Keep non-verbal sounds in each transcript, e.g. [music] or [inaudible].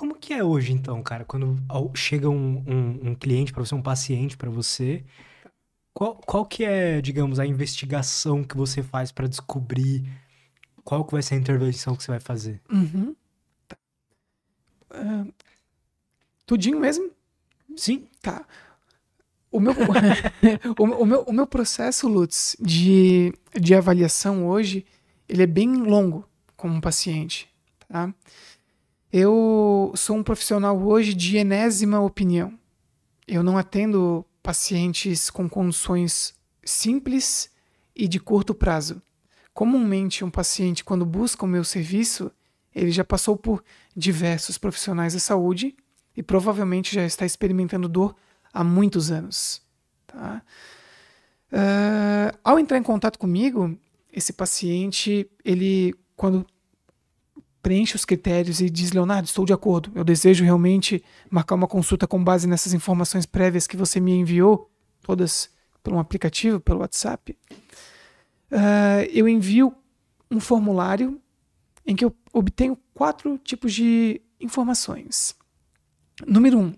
como que é hoje, então, cara? Quando chega um, um, um cliente para você, um paciente para você, qual, qual que é, digamos, a investigação que você faz para descobrir qual que vai ser a intervenção que você vai fazer? Uhum. Uh, tudinho mesmo? Sim. Tá. O meu, [laughs] o, o, meu, o meu processo, Lutz, de, de avaliação hoje, ele é bem longo com um paciente, tá? Eu sou um profissional hoje de enésima opinião. Eu não atendo pacientes com condições simples e de curto prazo. Comumente, um paciente, quando busca o meu serviço, ele já passou por diversos profissionais da saúde e provavelmente já está experimentando dor há muitos anos. Tá? Uh, ao entrar em contato comigo, esse paciente, ele, quando preenche os critérios e diz: Leonardo, estou de acordo, eu desejo realmente marcar uma consulta com base nessas informações prévias que você me enviou, todas por um aplicativo, pelo WhatsApp. Uh, eu envio um formulário em que eu obtenho quatro tipos de informações. Número um,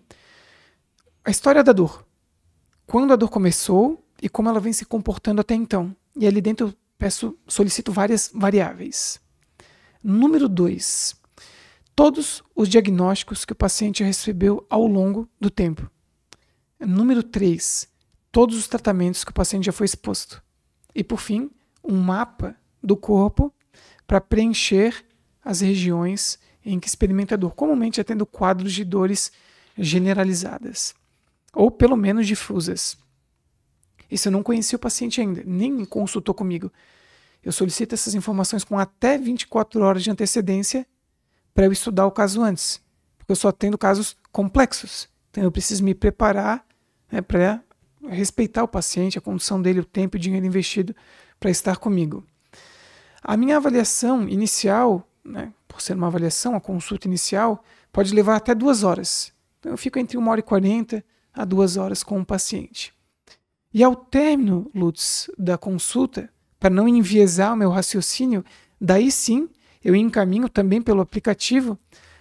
a história da dor. Quando a dor começou e como ela vem se comportando até então. E ali dentro eu peço, solicito várias variáveis. Número 2. Todos os diagnósticos que o paciente recebeu ao longo do tempo. Número 3. Todos os tratamentos que o paciente já foi exposto. E por fim, um mapa do corpo para preencher as regiões em que experimenta dor, comumente atendo é tendo quadros de dores generalizadas, ou pelo menos difusas. Isso eu não conheci o paciente ainda, nem consultou comigo eu solicito essas informações com até 24 horas de antecedência para eu estudar o caso antes, porque eu só atendo casos complexos. Então eu preciso me preparar né, para respeitar o paciente, a condição dele, o tempo e o dinheiro investido para estar comigo. A minha avaliação inicial, né, por ser uma avaliação, a consulta inicial, pode levar até duas horas. Então eu fico entre uma hora e quarenta a duas horas com o paciente. E ao término, Lutz, da consulta, para não enviesar o meu raciocínio, daí sim eu encaminho também pelo aplicativo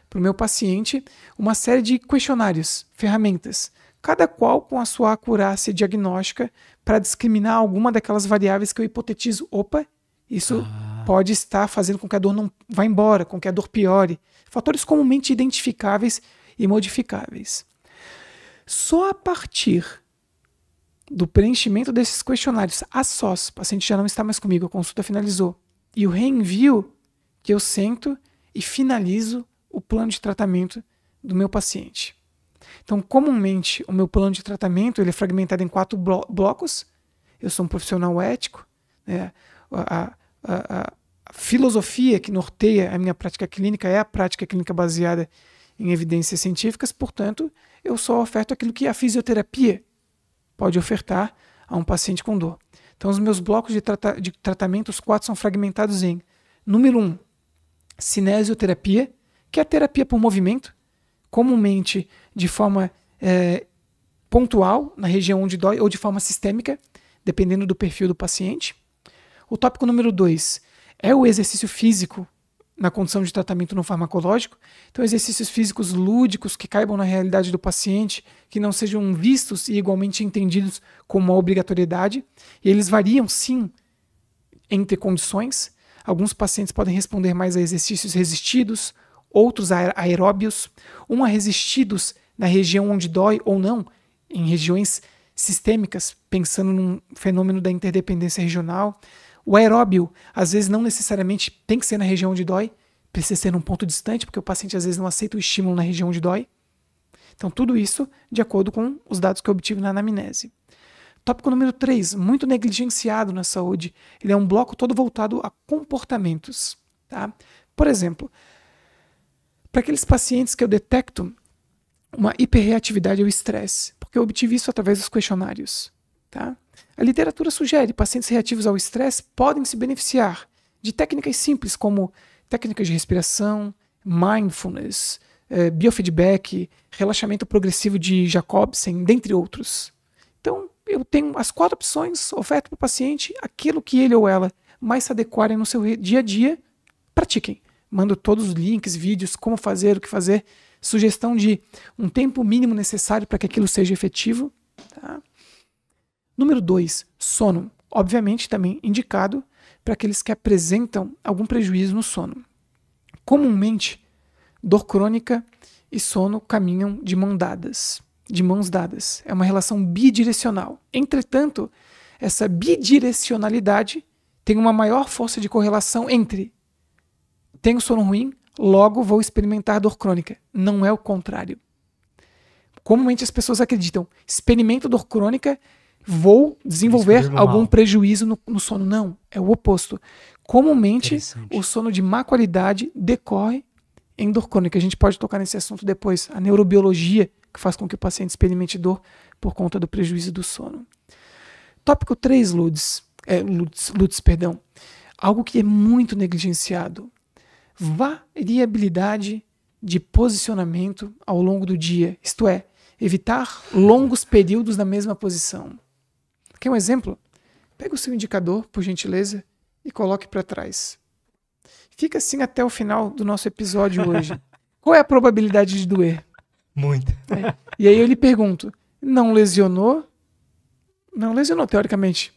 para o meu paciente uma série de questionários, ferramentas, cada qual com a sua acurácia diagnóstica para discriminar alguma daquelas variáveis que eu hipotetizo. Opa, isso ah. pode estar fazendo com que a dor não vá embora, com que a dor piore. Fatores comumente identificáveis e modificáveis. Só a partir do preenchimento desses questionários a sós, o paciente já não está mais comigo, a consulta finalizou, e o reenvio, que eu sento e finalizo o plano de tratamento do meu paciente. Então, comumente, o meu plano de tratamento ele é fragmentado em quatro blo blocos. Eu sou um profissional ético, né? a, a, a, a filosofia que norteia a minha prática clínica é a prática clínica baseada em evidências científicas, portanto, eu só oferto aquilo que é a fisioterapia pode ofertar a um paciente com dor. Então, os meus blocos de, trata de tratamento, os quatro são fragmentados em: número um, cinesioterapia, que é a terapia por movimento, comumente de forma é, pontual, na região onde dói, ou de forma sistêmica, dependendo do perfil do paciente. O tópico número dois é o exercício físico na condição de tratamento não farmacológico. Então, exercícios físicos lúdicos que caibam na realidade do paciente, que não sejam vistos e igualmente entendidos como uma obrigatoriedade. E eles variam, sim, entre condições. Alguns pacientes podem responder mais a exercícios resistidos, outros a aeróbios, um a resistidos na região onde dói ou não, em regiões sistêmicas, pensando num fenômeno da interdependência regional, o aeróbio, às vezes, não necessariamente tem que ser na região onde dói, precisa ser num ponto distante, porque o paciente às vezes não aceita o estímulo na região onde dói. Então, tudo isso de acordo com os dados que eu obtive na anamnese. Tópico número 3, muito negligenciado na saúde. Ele é um bloco todo voltado a comportamentos. Tá? Por exemplo, para aqueles pacientes que eu detecto uma hiperreatividade ao estresse, porque eu obtive isso através dos questionários. Tá? A literatura sugere que pacientes reativos ao estresse podem se beneficiar de técnicas simples como técnicas de respiração, mindfulness, eh, biofeedback, relaxamento progressivo de Jacobsen, dentre outros. Então, eu tenho as quatro opções, oferto para o paciente aquilo que ele ou ela mais se adequarem no seu dia a dia, pratiquem. Mando todos os links, vídeos, como fazer, o que fazer, sugestão de um tempo mínimo necessário para que aquilo seja efetivo. Tá? Número 2, sono. Obviamente também indicado para aqueles que apresentam algum prejuízo no sono. Comumente, dor crônica e sono caminham de mão dadas, de mãos dadas. É uma relação bidirecional. Entretanto, essa bidirecionalidade tem uma maior força de correlação entre tenho sono ruim, logo vou experimentar dor crônica. Não é o contrário. Comumente as pessoas acreditam, experimento dor crônica vou desenvolver algum mal. prejuízo no, no, sono. Não, é o oposto. Comumente, o sono de má qualidade decorre endocrônica. A gente pode tocar nesse assunto depois. A neurobiologia que faz com que o paciente experimente dor por conta do prejuízo do sono. Tópico 3, Ludes, é, Ludes, Ludes perdão. Algo que é muito negligenciado. Variabilidade de posicionamento ao longo do dia. Isto é, evitar longos períodos na mesma posição. Quer um exemplo? Pega o seu indicador, por gentileza, e coloque para trás. Fica assim até o final do nosso episódio hoje. [laughs] Qual é a probabilidade de doer? Muito. É. E aí eu lhe pergunto: não lesionou? Não lesionou, teoricamente.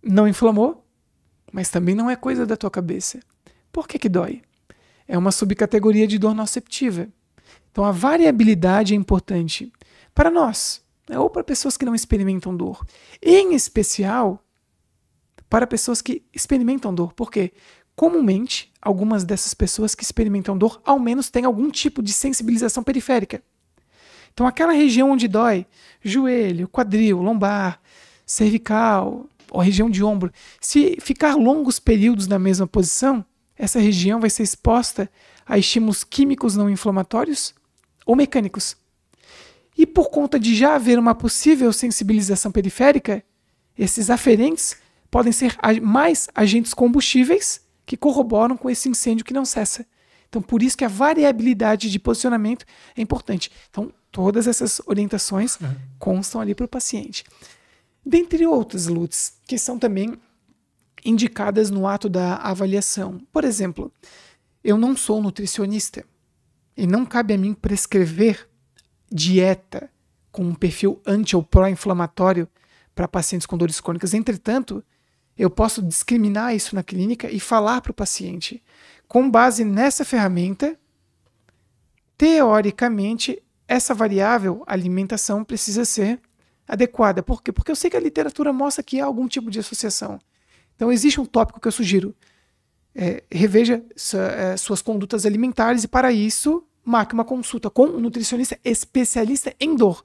Não inflamou? Mas também não é coisa da tua cabeça. Por que, que dói? É uma subcategoria de dor noceptiva. Então a variabilidade é importante. Para nós, é ou para pessoas que não experimentam dor. Em especial para pessoas que experimentam dor, porque comumente algumas dessas pessoas que experimentam dor ao menos têm algum tipo de sensibilização periférica. Então aquela região onde dói, joelho, quadril, lombar, cervical, ou região de ombro, se ficar longos períodos na mesma posição, essa região vai ser exposta a estímulos químicos não inflamatórios ou mecânicos e por conta de já haver uma possível sensibilização periférica, esses aferentes podem ser mais agentes combustíveis que corroboram com esse incêndio que não cessa. Então, por isso que a variabilidade de posicionamento é importante. Então, todas essas orientações uhum. constam ali para o paciente. Dentre outras lutes, que são também indicadas no ato da avaliação. Por exemplo, eu não sou nutricionista e não cabe a mim prescrever dieta com um perfil anti ou pró-inflamatório para pacientes com dores crônicas. Entretanto, eu posso discriminar isso na clínica e falar para o paciente, com base nessa ferramenta, teoricamente, essa variável alimentação precisa ser adequada. Por quê? Porque eu sei que a literatura mostra que há algum tipo de associação. Então, existe um tópico que eu sugiro. É, reveja é, suas condutas alimentares e, para isso, marque uma consulta com um nutricionista especialista em dor.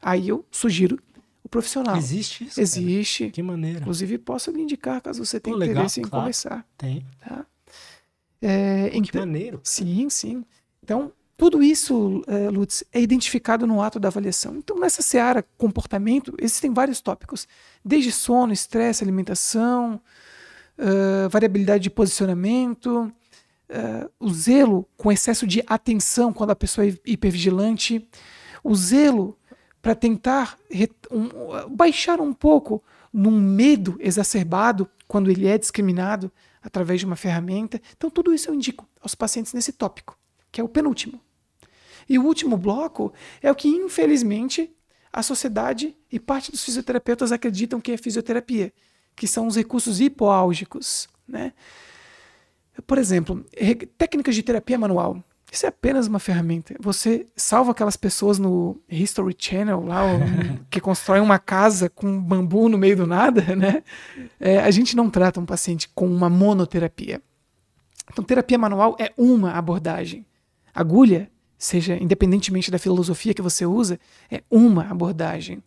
Aí eu sugiro o profissional. Existe isso? Existe. Cara. Que maneira. Inclusive, posso lhe indicar caso você tenha Pô, legal, interesse em claro. conversar. Tem. Tá? É, Pô, que então, maneiro. Sim, sim. Então, tudo isso, é, Lutz, é identificado no ato da avaliação. Então, nessa seara comportamento, existem vários tópicos, desde sono, estresse, alimentação, uh, variabilidade de posicionamento, uh, o zelo com excesso de atenção quando a pessoa é hipervigilante, o zelo para tentar um, baixar um pouco num medo exacerbado quando ele é discriminado através de uma ferramenta. Então, tudo isso eu indico aos pacientes nesse tópico, que é o penúltimo. E o último bloco é o que, infelizmente, a sociedade e parte dos fisioterapeutas acreditam que é fisioterapia, que são os recursos hipoálgicos, né? Por exemplo, técnicas de terapia manual. Isso é apenas uma ferramenta. Você salva aquelas pessoas no History Channel lá, [laughs] que constroem uma casa com bambu no meio do nada, [laughs] né? É, a gente não trata um paciente com uma monoterapia. Então, terapia manual é uma abordagem. Agulha, seja independentemente da filosofia que você usa, é uma abordagem.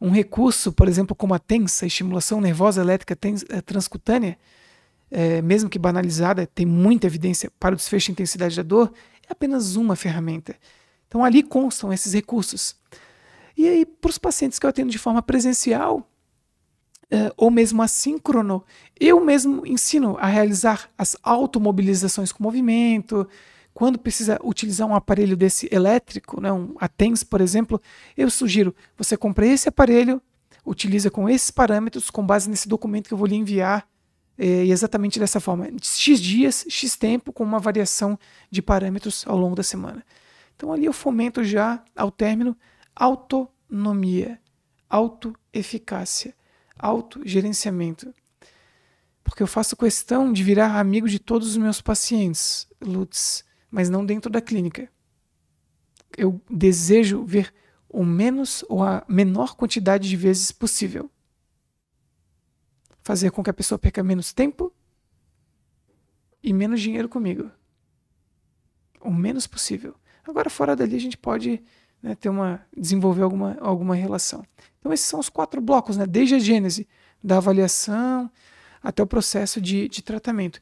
Um recurso, por exemplo, como a tensa, estimulação nervosa elétrica eh, transcutânea, é, mesmo que banalizada, tem muita evidência para o desfecho de intensidade da dor, é apenas uma ferramenta. Então ali constam esses recursos. E aí, para os pacientes que eu atendo de forma presencial, é, ou mesmo assíncrono, eu mesmo ensino a realizar as automobilizações com movimento. Quando precisa utilizar um aparelho desse elétrico, né, um ATENS, por exemplo, eu sugiro você compre esse aparelho, utiliza com esses parâmetros, com base nesse documento que eu vou lhe enviar, é, exatamente dessa forma, x dias, x tempo, com uma variação de parâmetros ao longo da semana. Então ali eu fomento já ao término autonomia, autoeficácia, autogerenciamento. Porque eu faço questão de virar amigo de todos os meus pacientes, Lutz, mas não dentro da clínica. Eu desejo ver o menos ou a menor quantidade de vezes possível fazer com que a pessoa perca menos tempo e menos dinheiro comigo. O menos possível. Agora, fora dali, a gente pode né, ter uma, desenvolver alguma, alguma relação. Então, esses são os quatro blocos, né? desde a gênese da avaliação até o processo de, de tratamento.